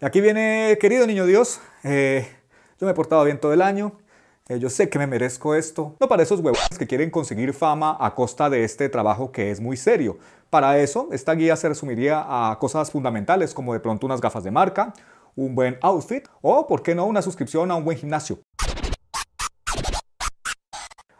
Y aquí viene, querido niño Dios, eh, yo me he portado bien todo el año, eh, yo sé que me merezco esto. No para esos huevos que quieren conseguir fama a costa de este trabajo que es muy serio. Para eso, esta guía se resumiría a cosas fundamentales como de pronto unas gafas de marca, un buen outfit o, por qué no, una suscripción a un buen gimnasio.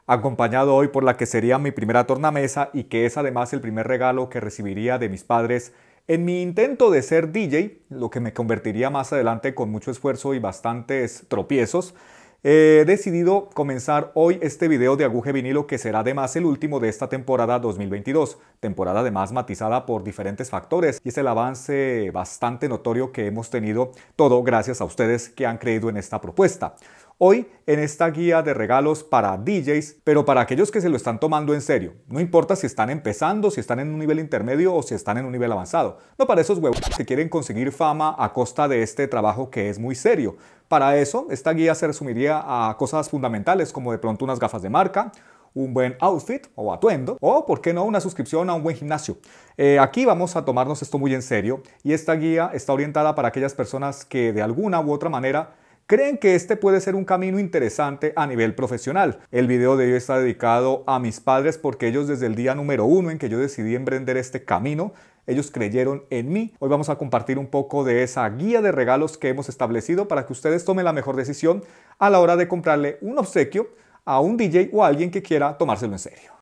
Acompañado hoy por la que sería mi primera tornamesa y que es además el primer regalo que recibiría de mis padres en mi intento de ser DJ, lo que me convertiría más adelante con mucho esfuerzo y bastantes tropiezos, he decidido comenzar hoy este video de aguje vinilo que será además el último de esta temporada 2022, temporada además matizada por diferentes factores y es el avance bastante notorio que hemos tenido, todo gracias a ustedes que han creído en esta propuesta. Hoy en esta guía de regalos para DJs, pero para aquellos que se lo están tomando en serio. No importa si están empezando, si están en un nivel intermedio o si están en un nivel avanzado. No para esos huevos que quieren conseguir fama a costa de este trabajo que es muy serio. Para eso, esta guía se resumiría a cosas fundamentales como de pronto unas gafas de marca, un buen outfit o atuendo, o por qué no una suscripción a un buen gimnasio. Eh, aquí vamos a tomarnos esto muy en serio y esta guía está orientada para aquellas personas que de alguna u otra manera creen que este puede ser un camino interesante a nivel profesional. El video de hoy está dedicado a mis padres porque ellos desde el día número uno en que yo decidí emprender este camino, ellos creyeron en mí. Hoy vamos a compartir un poco de esa guía de regalos que hemos establecido para que ustedes tomen la mejor decisión a la hora de comprarle un obsequio a un DJ o a alguien que quiera tomárselo en serio.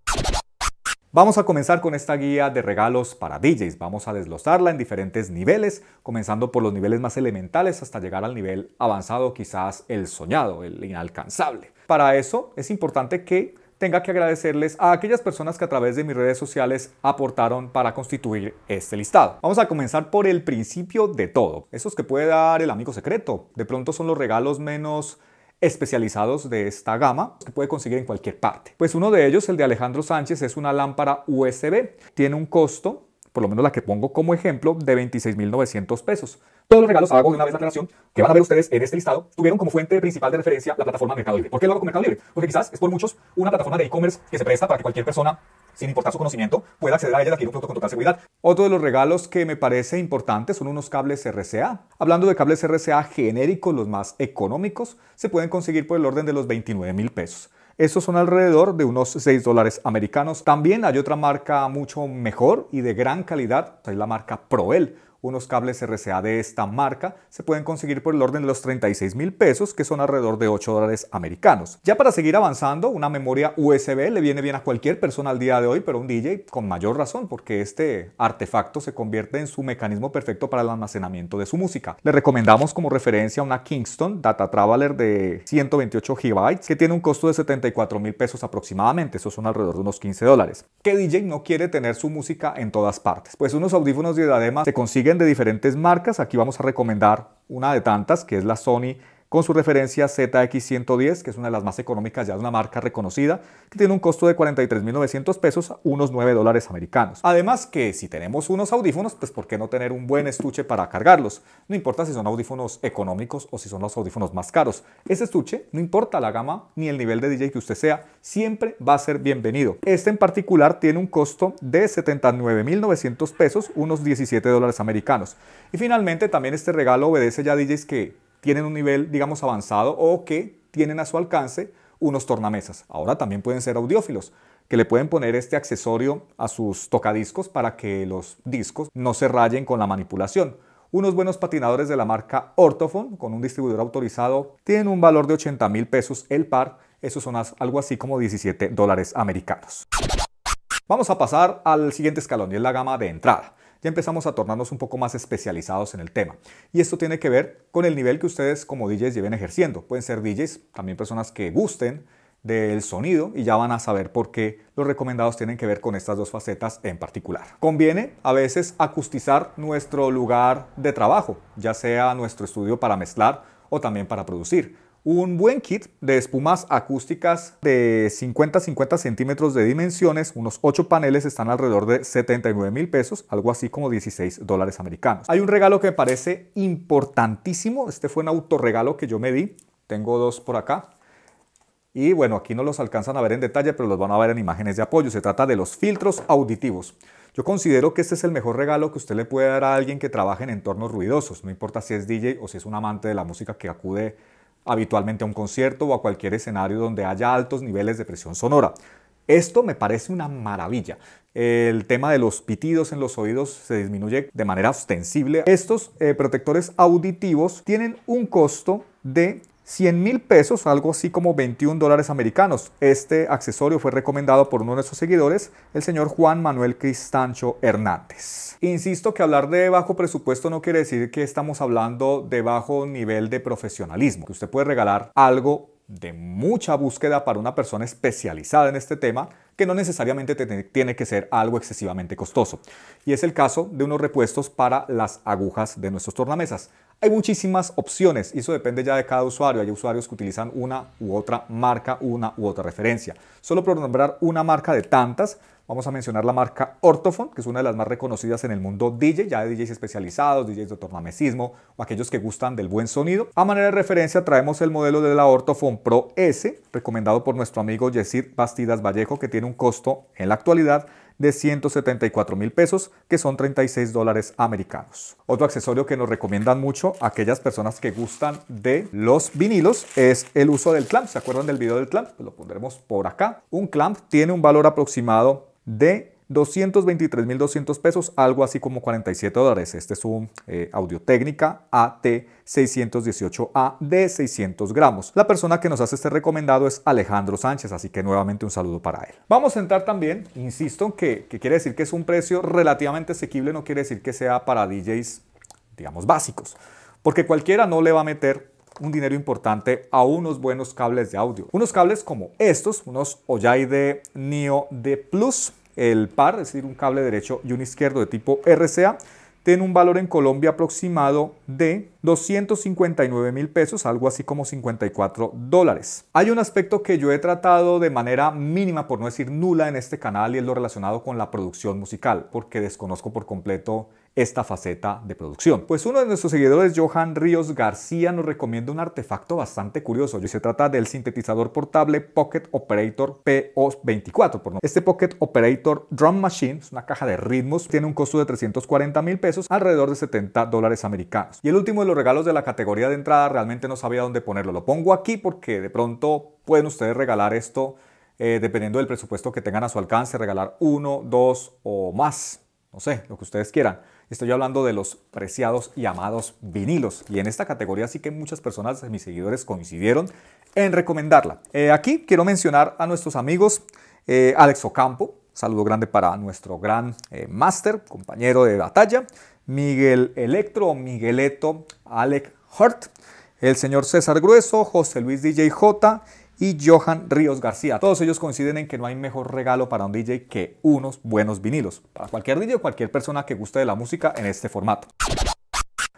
Vamos a comenzar con esta guía de regalos para DJs. Vamos a desglosarla en diferentes niveles, comenzando por los niveles más elementales hasta llegar al nivel avanzado, quizás el soñado, el inalcanzable. Para eso es importante que tenga que agradecerles a aquellas personas que a través de mis redes sociales aportaron para constituir este listado. Vamos a comenzar por el principio de todo. Esos que puede dar el amigo secreto. De pronto son los regalos menos especializados de esta gama que puede conseguir en cualquier parte. Pues uno de ellos, el de Alejandro Sánchez, es una lámpara USB. Tiene un costo por lo menos la que pongo como ejemplo, de 26.900 pesos. Todos los regalos, hago de una vez la aclaración, que van a ver ustedes en este listado, tuvieron como fuente principal de referencia la plataforma Mercado Libre. ¿Por qué lo hago con Mercado Libre? Porque quizás es por muchos una plataforma de e-commerce que se presta para que cualquier persona sin importar su conocimiento, pueda acceder a ella y adquirir un producto con total seguridad. Otro de los regalos que me parece importante son unos cables RCA. Hablando de cables RCA genéricos, los más económicos, se pueden conseguir por el orden de los $29,000 pesos. Esos son alrededor de unos 6 dólares americanos. También hay otra marca mucho mejor y de gran calidad, es la marca Proel unos cables RCA de esta marca se pueden conseguir por el orden de los 36 mil pesos, que son alrededor de 8 dólares americanos. Ya para seguir avanzando, una memoria USB le viene bien a cualquier persona al día de hoy, pero un DJ con mayor razón, porque este artefacto se convierte en su mecanismo perfecto para el almacenamiento de su música. Le recomendamos como referencia una Kingston Data Traveler de 128 GB, que tiene un costo de 74 mil pesos aproximadamente, Eso son alrededor de unos 15 dólares. ¿Qué DJ no quiere tener su música en todas partes? Pues unos audífonos de edadema se consiguen de diferentes marcas. Aquí vamos a recomendar una de tantas, que es la Sony con su referencia ZX110, que es una de las más económicas ya es una marca reconocida, que tiene un costo de 43.900 pesos, unos 9 dólares americanos. Además que si tenemos unos audífonos, pues ¿por qué no tener un buen estuche para cargarlos? No importa si son audífonos económicos o si son los audífonos más caros. Ese estuche, no importa la gama ni el nivel de DJ que usted sea, siempre va a ser bienvenido. Este en particular tiene un costo de 79.900 pesos, unos 17 dólares americanos. Y finalmente también este regalo obedece ya a DJs que tienen un nivel, digamos, avanzado o que tienen a su alcance unos tornamesas. Ahora también pueden ser audiófilos, que le pueden poner este accesorio a sus tocadiscos para que los discos no se rayen con la manipulación. Unos buenos patinadores de la marca Ortofon, con un distribuidor autorizado, tienen un valor de 80 mil pesos el par. eso son algo así como 17 dólares americanos. Vamos a pasar al siguiente escalón y es la gama de entrada ya empezamos a tornarnos un poco más especializados en el tema. Y esto tiene que ver con el nivel que ustedes como DJs lleven ejerciendo. Pueden ser DJs, también personas que gusten del sonido y ya van a saber por qué los recomendados tienen que ver con estas dos facetas en particular. Conviene a veces acustizar nuestro lugar de trabajo, ya sea nuestro estudio para mezclar o también para producir un buen kit de espumas acústicas de 50-50 centímetros de dimensiones, unos 8 paneles están alrededor de 79 mil pesos, algo así como 16 dólares americanos. Hay un regalo que me parece importantísimo, este fue un autorregalo que yo me di, tengo dos por acá, y bueno, aquí no los alcanzan a ver en detalle, pero los van a ver en imágenes de apoyo. Se trata de los filtros auditivos. Yo considero que este es el mejor regalo que usted le puede dar a alguien que trabaje en entornos ruidosos. No importa si es DJ o si es un amante de la música que acude habitualmente a un concierto o a cualquier escenario donde haya altos niveles de presión sonora. Esto me parece una maravilla. El tema de los pitidos en los oídos se disminuye de manera ostensible. Estos eh, protectores auditivos tienen un costo de 100 mil pesos, algo así como 21 dólares americanos. Este accesorio fue recomendado por uno de nuestros seguidores, el señor Juan Manuel Cristancho Hernández. Insisto que hablar de bajo presupuesto no quiere decir que estamos hablando de bajo nivel de profesionalismo, que usted puede regalar algo de mucha búsqueda para una persona especializada en este tema, que no necesariamente tiene que ser algo excesivamente costoso. Y es el caso de unos repuestos para las agujas de nuestros tornamesas. Hay muchísimas opciones y eso depende ya de cada usuario. Hay usuarios que utilizan una u otra marca, una u otra referencia. Solo por nombrar una marca de tantas, vamos a mencionar la marca Ortofon, que es una de las más reconocidas en el mundo DJ, ya de DJs especializados, DJs de tornamesismo o aquellos que gustan del buen sonido. A manera de referencia traemos el modelo de la Ortofon Pro S, recomendado por nuestro amigo Yesid Bastidas Vallejo, que tiene un costo en la actualidad de 174 mil pesos, que son 36 dólares americanos. Otro accesorio que nos recomiendan mucho aquellas personas que gustan de los vinilos es el uso del clamp. ¿Se acuerdan del video del clamp? Pues lo pondremos por acá. Un clamp tiene un valor aproximado de 223.200 pesos, algo así como 47 dólares. Este es un eh, audio técnica AT618A de 600 gramos. La persona que nos hace este recomendado es Alejandro Sánchez, así que nuevamente un saludo para él. Vamos a entrar también, insisto, que, que quiere decir que es un precio relativamente asequible, no quiere decir que sea para DJs, digamos, básicos, porque cualquiera no le va a meter un dinero importante a unos buenos cables de audio. Unos cables como estos, unos Oyaide Neo D Plus el par, es decir, un cable derecho y un izquierdo de tipo RCA, tiene un valor en Colombia aproximado de 259 mil pesos, algo así como 54 dólares. Hay un aspecto que yo he tratado de manera mínima, por no decir nula, en este canal y es lo relacionado con la producción musical, porque desconozco por completo esta faceta de producción. Pues uno de nuestros seguidores, Johan Ríos García, nos recomienda un artefacto bastante curioso. Y se trata del sintetizador portable Pocket Operator PO24. Este Pocket Operator Drum Machine es una caja de ritmos, tiene un costo de 340 mil pesos, alrededor de 70 dólares americanos. Y el último de los regalos de la categoría de entrada, realmente no sabía dónde ponerlo. Lo pongo aquí porque de pronto pueden ustedes regalar esto. Eh, dependiendo del presupuesto que tengan a su alcance, regalar uno, dos o más no sé, lo que ustedes quieran. Estoy hablando de los preciados y amados vinilos. Y en esta categoría sí que muchas personas de mis seguidores coincidieron en recomendarla. Eh, aquí quiero mencionar a nuestros amigos eh, Alex Ocampo, saludo grande para nuestro gran eh, máster, compañero de batalla, Miguel Electro, Migueleto, Alec Hart, el señor César Grueso, José Luis DJ J, y Johan Ríos García. Todos ellos coinciden en que no hay mejor regalo para un DJ que unos buenos vinilos, para cualquier DJ o cualquier persona que guste de la música en este formato.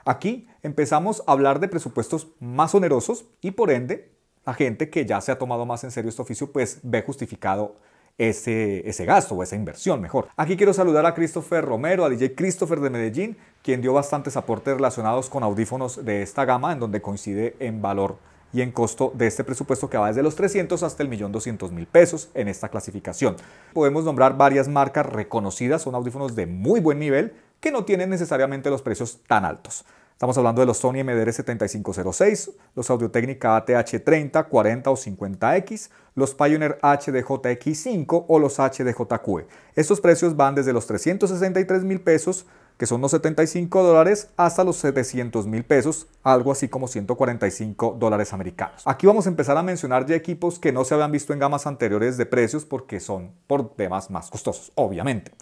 Aquí empezamos a hablar de presupuestos más onerosos y por ende la gente que ya se ha tomado más en serio este oficio pues ve justificado ese, ese gasto o esa inversión mejor. Aquí quiero saludar a Christopher Romero, a DJ Christopher de Medellín, quien dio bastantes aportes relacionados con audífonos de esta gama en donde coincide en valor y en costo de este presupuesto que va desde los 300 hasta el millón mil pesos en esta clasificación. Podemos nombrar varias marcas reconocidas, son audífonos de muy buen nivel que no tienen necesariamente los precios tan altos. Estamos hablando de los Sony MDR7506, los Audio Technica ATH30, 40 o 50X, los Pioneer HDJX5 o los HDJQ. E. Estos precios van desde los 363 mil pesos que son los 75 dólares hasta los 700 mil pesos, algo así como 145 dólares americanos. Aquí vamos a empezar a mencionar ya equipos que no se habían visto en gamas anteriores de precios porque son por demás más costosos, obviamente.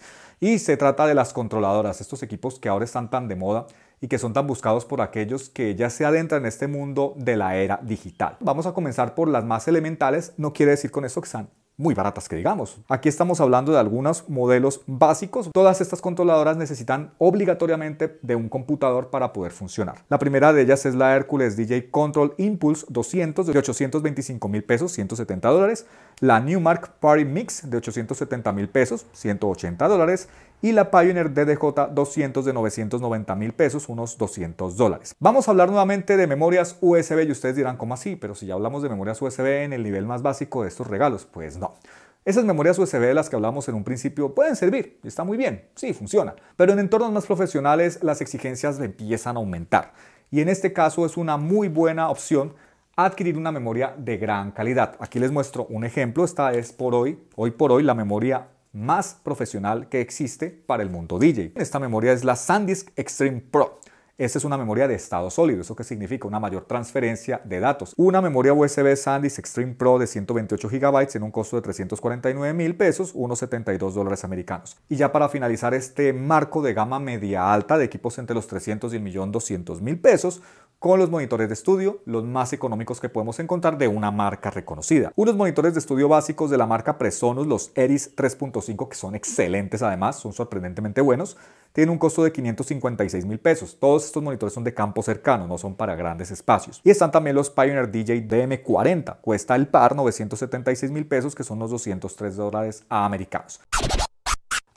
Y se trata de las controladoras, estos equipos que ahora están tan de moda y que son tan buscados por aquellos que ya se adentran en este mundo de la era digital. Vamos a comenzar por las más elementales, no quiere decir con eso que sean muy baratas que digamos. Aquí estamos hablando de algunos modelos básicos. Todas estas controladoras necesitan obligatoriamente de un computador para poder funcionar. La primera de ellas es la Hercules DJ Control Impulse 200 de 825 mil pesos, 170 dólares. La Newmark Party Mix de 870 mil pesos, 180 dólares y la Pioneer DDJ 200 de 990 mil pesos, unos 200 dólares. Vamos a hablar nuevamente de memorias USB y ustedes dirán, ¿cómo así? Pero si ya hablamos de memorias USB en el nivel más básico de estos regalos, pues no. Esas memorias USB de las que hablamos en un principio pueden servir, está muy bien, sí, funciona. Pero en entornos más profesionales las exigencias empiezan a aumentar. Y en este caso es una muy buena opción adquirir una memoria de gran calidad. Aquí les muestro un ejemplo, esta es por hoy, hoy por hoy la memoria más profesional que existe para el mundo DJ. Esta memoria es la SanDisk Extreme Pro. Esta es una memoria de estado sólido, eso que significa una mayor transferencia de datos. Una memoria USB SanDisk Extreme Pro de 128 GB en un costo de 349 mil pesos, unos 72 dólares americanos. Y ya para finalizar este marco de gama media alta de equipos entre los 300 y el pesos, con los monitores de estudio, los más económicos que podemos encontrar de una marca reconocida. Unos monitores de estudio básicos de la marca Presonus, los Eris 3.5, que son excelentes además, son sorprendentemente buenos, tienen un costo de 556 mil pesos. Todos estos monitores son de campo cercano, no son para grandes espacios. Y están también los Pioneer DJ DM40, cuesta el par 976 mil pesos, que son los 203 dólares americanos.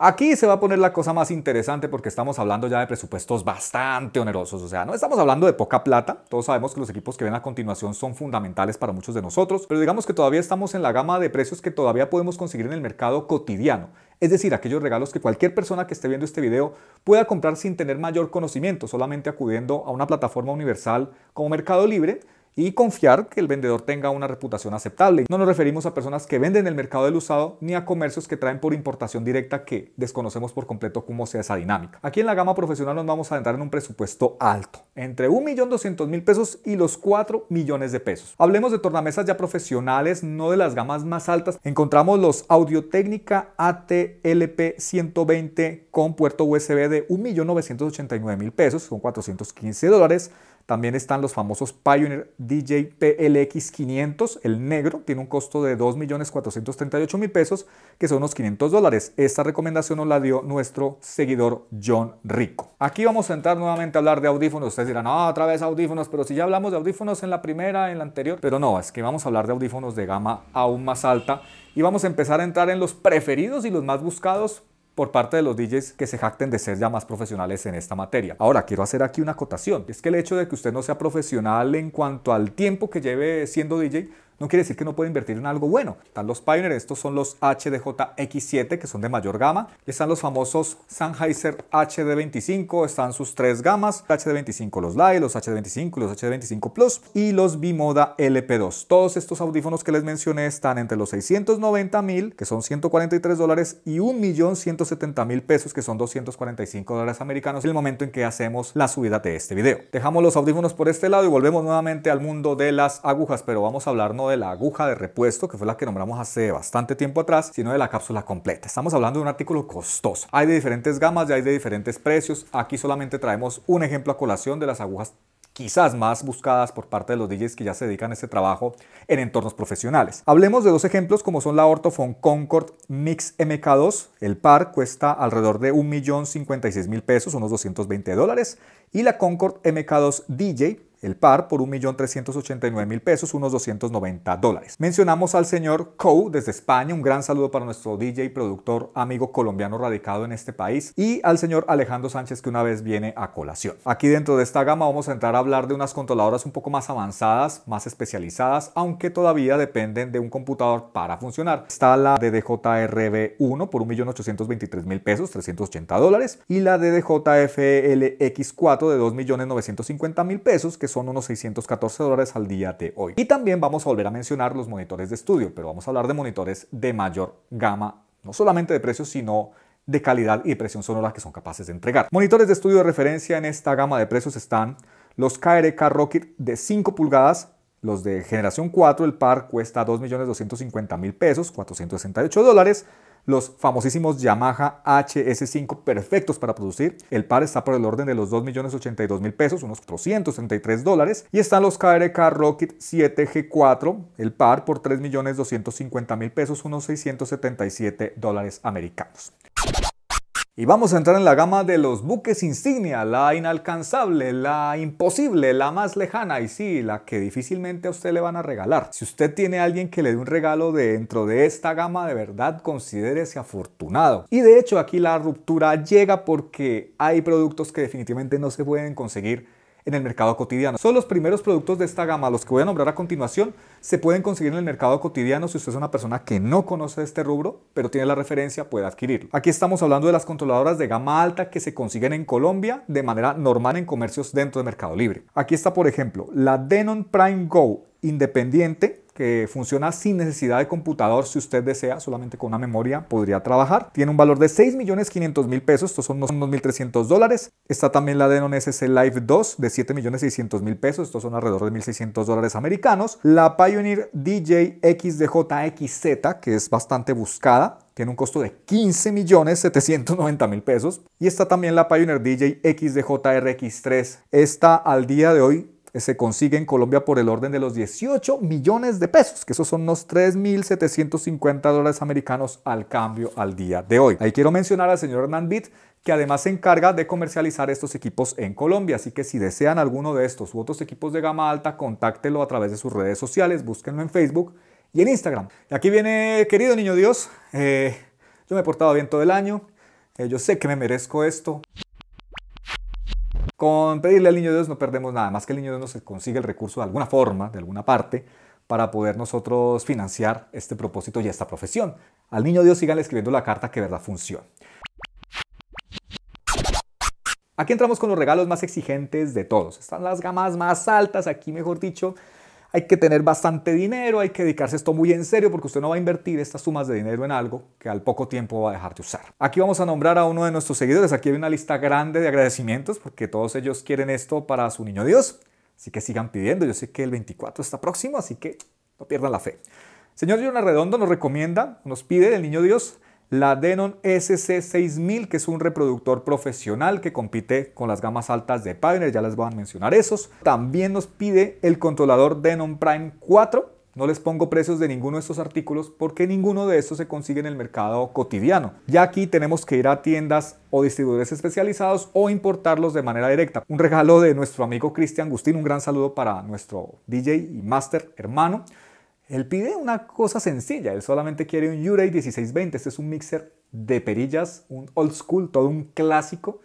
Aquí se va a poner la cosa más interesante porque estamos hablando ya de presupuestos bastante onerosos, o sea, no estamos hablando de poca plata, todos sabemos que los equipos que ven a continuación son fundamentales para muchos de nosotros, pero digamos que todavía estamos en la gama de precios que todavía podemos conseguir en el mercado cotidiano. Es decir, aquellos regalos que cualquier persona que esté viendo este video pueda comprar sin tener mayor conocimiento, solamente acudiendo a una plataforma universal como Mercado Libre, y confiar que el vendedor tenga una reputación aceptable. No nos referimos a personas que venden en el mercado del usado ni a comercios que traen por importación directa que desconocemos por completo cómo sea esa dinámica. Aquí en la gama profesional nos vamos a entrar en un presupuesto alto, entre 1.200.000 pesos y los 4 millones de pesos. Hablemos de tornamesas ya profesionales, no de las gamas más altas. Encontramos los Audio Técnica ATLP 120 con puerto USB de 1.989.000 pesos, son 415 dólares. También están los famosos Pioneer DJ PLX 500, el negro, tiene un costo de 2.438.000 pesos, que son unos 500 dólares. Esta recomendación nos la dio nuestro seguidor John Rico. Aquí vamos a entrar nuevamente a hablar de audífonos. Ustedes dirán, ah, otra vez audífonos, pero si ya hablamos de audífonos en la primera, en la anterior. Pero no, es que vamos a hablar de audífonos de gama aún más alta y vamos a empezar a entrar en los preferidos y los más buscados por parte de los DJs que se jacten de ser ya más profesionales en esta materia. Ahora, quiero hacer aquí una acotación. Es que el hecho de que usted no sea profesional en cuanto al tiempo que lleve siendo DJ no quiere decir que no pueda invertir en algo bueno. Están los Pioneer, estos son los HDJX7 que son de mayor gama. Están los famosos Sennheiser HD25, están sus tres gamas, HD25 los Lite, los HD25 los HD25 Plus y los Bimoda LP2. Todos estos audífonos que les mencioné están entre los 690 mil, que son 143 dólares, y 1.170.000 pesos, que son 245 dólares americanos, en el momento en que hacemos la subida de este video. Dejamos los audífonos por este lado y volvemos nuevamente al mundo de las agujas, pero vamos a hablar no de la aguja de repuesto, que fue la que nombramos hace bastante tiempo atrás, sino de la cápsula completa. Estamos hablando de un artículo costoso. Hay de diferentes gamas y hay de diferentes precios. Aquí solamente traemos un ejemplo a colación de las agujas quizás más buscadas por parte de los DJs que ya se dedican a este trabajo en entornos profesionales. Hablemos de dos ejemplos como son la Ortofon Concord Mix MK2. El par cuesta alrededor de 1.056.000 pesos, unos 220 dólares. Y la Concord MK2 DJ el par por 1.389.000 pesos, unos 290 dólares. Mencionamos al señor Coe desde España, un gran saludo para nuestro DJ productor amigo colombiano radicado en este país, y al señor Alejandro Sánchez que una vez viene a colación. Aquí dentro de esta gama vamos a entrar a hablar de unas controladoras un poco más avanzadas, más especializadas, aunque todavía dependen de un computador para funcionar. Está la DDJRB1 por 1.823.000 pesos, 380 dólares, y la DDJFLX4 de 2.950.000 pesos, que son unos 614 dólares al día de hoy. Y también vamos a volver a mencionar los monitores de estudio, pero vamos a hablar de monitores de mayor gama, no solamente de precios, sino de calidad y de presión sonora que son capaces de entregar. Monitores de estudio de referencia en esta gama de precios están los KRK Rocket de 5 pulgadas, los de generación 4, el par cuesta 2.250.000 pesos, 468 dólares, los famosísimos Yamaha HS5 perfectos para producir. El par está por el orden de los 2.082.000 pesos, unos 333 dólares. Y están los KRK Rocket 7G4, el par por 3.250.000 pesos, unos 677 dólares americanos. Y vamos a entrar en la gama de los buques insignia, la inalcanzable, la imposible, la más lejana y sí, la que difícilmente a usted le van a regalar. Si usted tiene a alguien que le dé un regalo dentro de esta gama, de verdad considérese afortunado. Y de hecho aquí la ruptura llega porque hay productos que definitivamente no se pueden conseguir en el mercado cotidiano. Son los primeros productos de esta gama, los que voy a nombrar a continuación, se pueden conseguir en el mercado cotidiano. Si usted es una persona que no conoce este rubro, pero tiene la referencia, puede adquirirlo. Aquí estamos hablando de las controladoras de gama alta que se consiguen en Colombia de manera normal en comercios dentro de Mercado Libre. Aquí está, por ejemplo, la Denon Prime Go independiente que funciona sin necesidad de computador si usted desea, solamente con una memoria podría trabajar. Tiene un valor de 6.500.000 pesos, estos son unos 2.300 dólares. Está también la Denon SC Live 2 de 7.600.000 pesos, estos son alrededor de 1.600 dólares americanos. La Pioneer DJ XDJ-XZ, que es bastante buscada, tiene un costo de 15 millones 790 mil pesos. Y está también la Pioneer DJ xdj 3 Esta al día de hoy se consigue en Colombia por el orden de los 18 millones de pesos, que esos son unos 3.750 dólares americanos al cambio al día de hoy. Ahí quiero mencionar al señor Hernán que además se encarga de comercializar estos equipos en Colombia. Así que si desean alguno de estos u otros equipos de gama alta, contáctelo a través de sus redes sociales, búsquenlo en Facebook y en Instagram. Y aquí viene, querido niño Dios, eh, yo me he portado bien todo el año, eh, yo sé que me merezco esto. Con pedirle al niño Dios no perdemos nada, más que el niño Dios nos consigue el recurso de alguna forma, de alguna parte, para poder nosotros financiar este propósito y esta profesión. Al niño Dios sigan escribiendo la carta que verdad funciona. Aquí entramos con los regalos más exigentes de todos. Están las gamas más altas, aquí mejor dicho, hay que tener bastante dinero, hay que dedicarse esto muy en serio porque usted no va a invertir estas sumas de dinero en algo que al poco tiempo va a dejar de usar. Aquí vamos a nombrar a uno de nuestros seguidores. Aquí hay una lista grande de agradecimientos porque todos ellos quieren esto para su niño Dios. Así que sigan pidiendo. Yo sé que el 24 está próximo, así que no pierdan la fe. Señor Jona Redondo nos recomienda, nos pide el niño Dios la Denon SC6000, que es un reproductor profesional que compite con las gamas altas de Pioneer, ya les voy a mencionar esos. También nos pide el controlador Denon Prime 4. No les pongo precios de ninguno de estos artículos porque ninguno de estos se consigue en el mercado cotidiano. Ya aquí tenemos que ir a tiendas o distribuidores especializados o importarlos de manera directa. Un regalo de nuestro amigo Cristian Agustín, un gran saludo para nuestro DJ y máster hermano. Él pide una cosa sencilla, él solamente quiere un Yurei 1620, este es un mixer de perillas, un old school, todo un clásico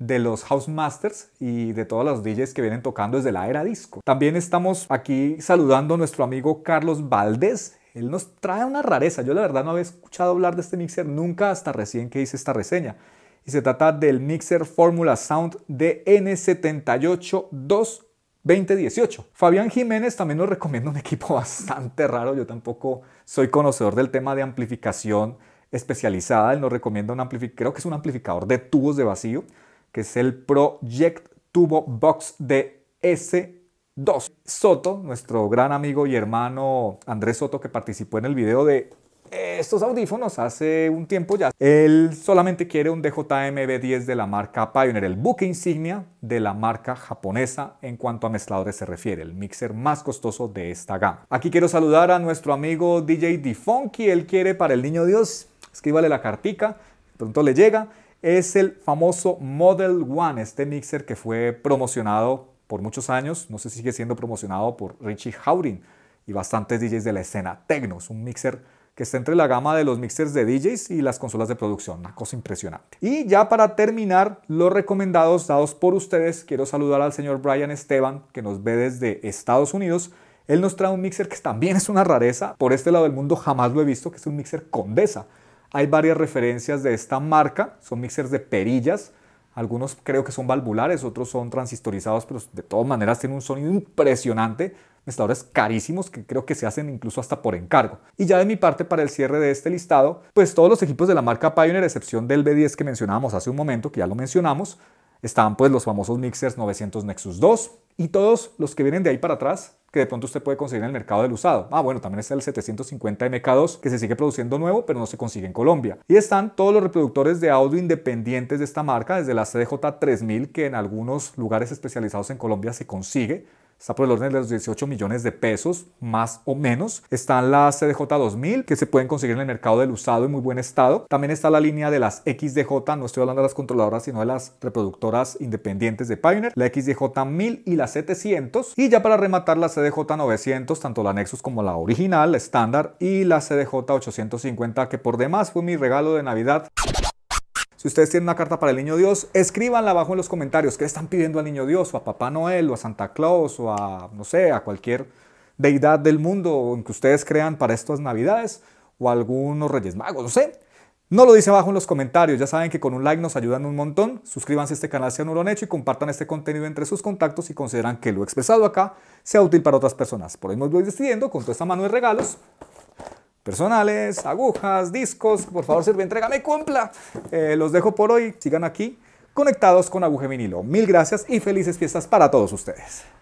de los House Masters y de todos los DJs que vienen tocando desde la era disco. También estamos aquí saludando a nuestro amigo Carlos Valdés. Él nos trae una rareza. Yo la verdad no había escuchado hablar de este mixer nunca hasta recién que hice esta reseña. Y se trata del mixer Formula Sound DN782 2018. Fabián Jiménez también nos recomienda un equipo bastante raro. Yo tampoco soy conocedor del tema de amplificación especializada. Él nos recomienda un amplificador, creo que es un amplificador de tubos de vacío, que es el Project Tubo Box de S2. Soto, nuestro gran amigo y hermano Andrés Soto, que participó en el video de eh, estos audífonos hace un tiempo ya. Él solamente quiere un DJMB10 de la marca Pioneer, el buque insignia de la marca japonesa en cuanto a mezcladores se refiere, el mixer más costoso de esta gama. Aquí quiero saludar a nuestro amigo DJ D-Funky él quiere para el niño Dios, escríbale la cartica, pronto le llega. Es el famoso Model One, este mixer que fue promocionado por muchos años, no sé si sigue siendo promocionado por Richie Hawtin y bastantes DJs de la escena es un mixer que está entre la gama de los mixers de DJs y las consolas de producción, una cosa impresionante. Y ya para terminar, los recomendados dados por ustedes, quiero saludar al señor Brian Esteban, que nos ve desde Estados Unidos. Él nos trae un mixer que también es una rareza, por este lado del mundo jamás lo he visto, que es un mixer Condesa. Hay varias referencias de esta marca, son mixers de perillas, algunos creo que son valvulares, otros son transistorizados, pero de todas maneras tienen un sonido impresionante estadores carísimos que creo que se hacen incluso hasta por encargo. Y ya de mi parte para el cierre de este listado, pues todos los equipos de la marca Pioneer, excepción del B10 que mencionábamos hace un momento, que ya lo mencionamos, están pues los famosos mixers 900 Nexus 2 y todos los que vienen de ahí para atrás que de pronto usted puede conseguir en el mercado del usado. Ah, bueno, también está el 750 MK2 que se sigue produciendo nuevo, pero no se consigue en Colombia. Y están todos los reproductores de audio independientes de esta marca, desde la CDJ3000 que en algunos lugares especializados en Colombia se consigue, está por el orden de los 18 millones de pesos, más o menos. Están las CDJ2000, que se pueden conseguir en el mercado del usado en muy buen estado. También está la línea de las XDJ, no estoy hablando de las controladoras, sino de las reproductoras independientes de Pioneer, la XDJ1000 y la 700. Y ya para rematar la CDJ900, tanto la Nexus como la original, la estándar, y la CDJ850, que por demás fue mi regalo de Navidad. Si ustedes tienen una carta para el niño Dios, escríbanla abajo en los comentarios qué están pidiendo al niño Dios, o a Papá Noel, o a Santa Claus, o a, no sé, a cualquier deidad del mundo en que ustedes crean para estas Navidades, o a algunos Reyes Magos, no sé. No lo dice abajo en los comentarios, ya saben que con un like nos ayudan un montón. Suscríbanse a este canal si aún no lo han hecho y compartan este contenido entre sus contactos si consideran que lo expresado acá sea útil para otras personas. Por ahí nos voy decidiendo con toda esta mano de regalos personales, agujas, discos. Por favor, sirve, entrégame, cumpla. Eh, los dejo por hoy. Sigan aquí conectados con Aguje Vinilo. Mil gracias y felices fiestas para todos ustedes.